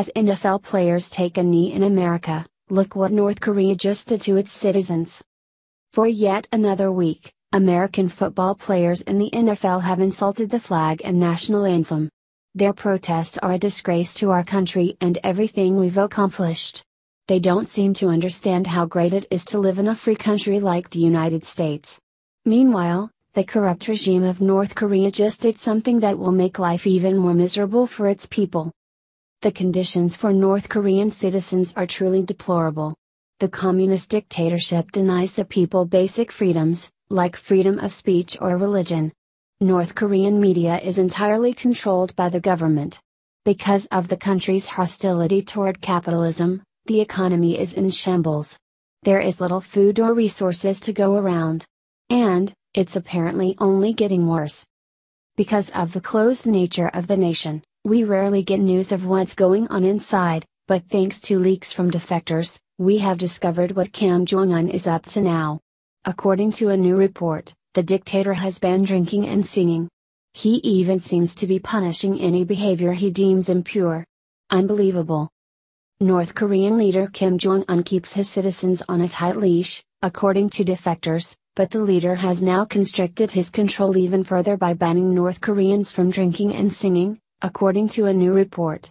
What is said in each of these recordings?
As NFL players take a knee in America, look what North Korea just did to its citizens. For yet another week, American football players in the NFL have insulted the flag and national anthem. Their protests are a disgrace to our country and everything we've accomplished. They don't seem to understand how great it is to live in a free country like the United States. Meanwhile, the corrupt regime of North Korea just did something that will make life even more miserable for its people the conditions for North Korean citizens are truly deplorable. The communist dictatorship denies the people basic freedoms, like freedom of speech or religion. North Korean media is entirely controlled by the government. Because of the country's hostility toward capitalism, the economy is in shambles. There is little food or resources to go around. And, it's apparently only getting worse. Because of the closed nature of the nation, we rarely get news of what's going on inside, but thanks to leaks from defectors, we have discovered what Kim Jong un is up to now. According to a new report, the dictator has banned drinking and singing. He even seems to be punishing any behavior he deems impure. Unbelievable. North Korean leader Kim Jong un keeps his citizens on a tight leash, according to defectors, but the leader has now constricted his control even further by banning North Koreans from drinking and singing, according to a new report.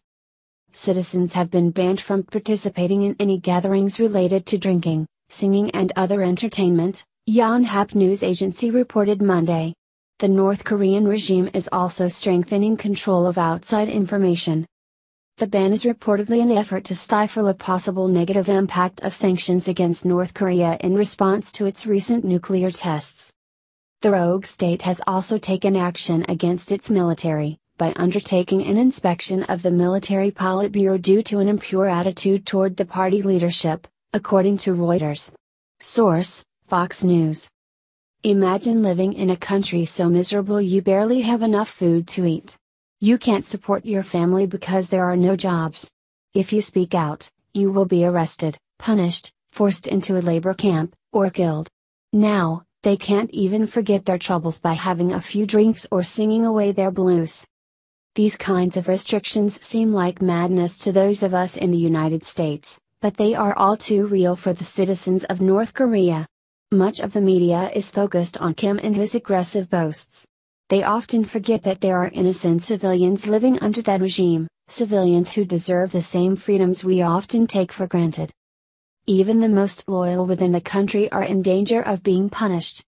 Citizens have been banned from participating in any gatherings related to drinking, singing, and other entertainment, Yonhap News Agency reported Monday. The North Korean regime is also strengthening control of outside information. The ban is reportedly an effort to stifle a possible negative impact of sanctions against North Korea in response to its recent nuclear tests. The rogue state has also taken action against its military, by undertaking an inspection of the military Politburo due to an impure attitude toward the party leadership, according to Reuters. Source Fox News. Imagine living in a country so miserable you barely have enough food to eat. You can't support your family because there are no jobs. If you speak out, you will be arrested, punished, forced into a labor camp, or killed. Now, they can't even forget their troubles by having a few drinks or singing away their blues. These kinds of restrictions seem like madness to those of us in the United States, but they are all too real for the citizens of North Korea. Much of the media is focused on Kim and his aggressive boasts. They often forget that there are innocent civilians living under that regime, civilians who deserve the same freedoms we often take for granted. Even the most loyal within the country are in danger of being punished.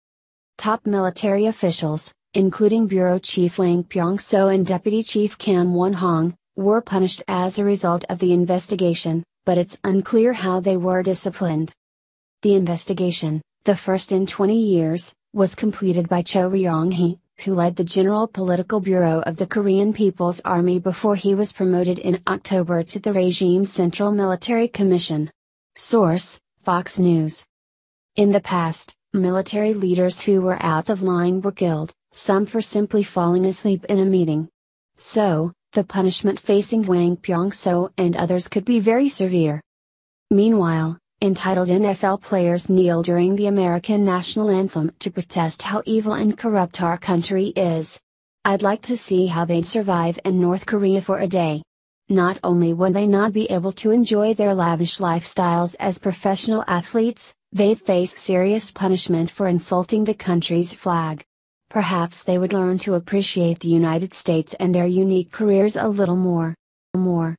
Top military officials, including Bureau Chief Lang Pyong-so and Deputy Chief Kim Won-hong, were punished as a result of the investigation, but it's unclear how they were disciplined. The investigation, the first in 20 years, was completed by Cho Ryong-hee, who led the General Political Bureau of the Korean People's Army before he was promoted in October to the regime's Central Military Commission. Source, Fox News. In the past, military leaders who were out of line were killed, some for simply falling asleep in a meeting. So, the punishment facing Wang Pyongso so and others could be very severe. Meanwhile, entitled NFL players kneel during the American national anthem to protest how evil and corrupt our country is. I'd like to see how they'd survive in North Korea for a day. Not only would they not be able to enjoy their lavish lifestyles as professional athletes, they'd face serious punishment for insulting the country's flag perhaps they would learn to appreciate the United States and their unique careers a little more. More.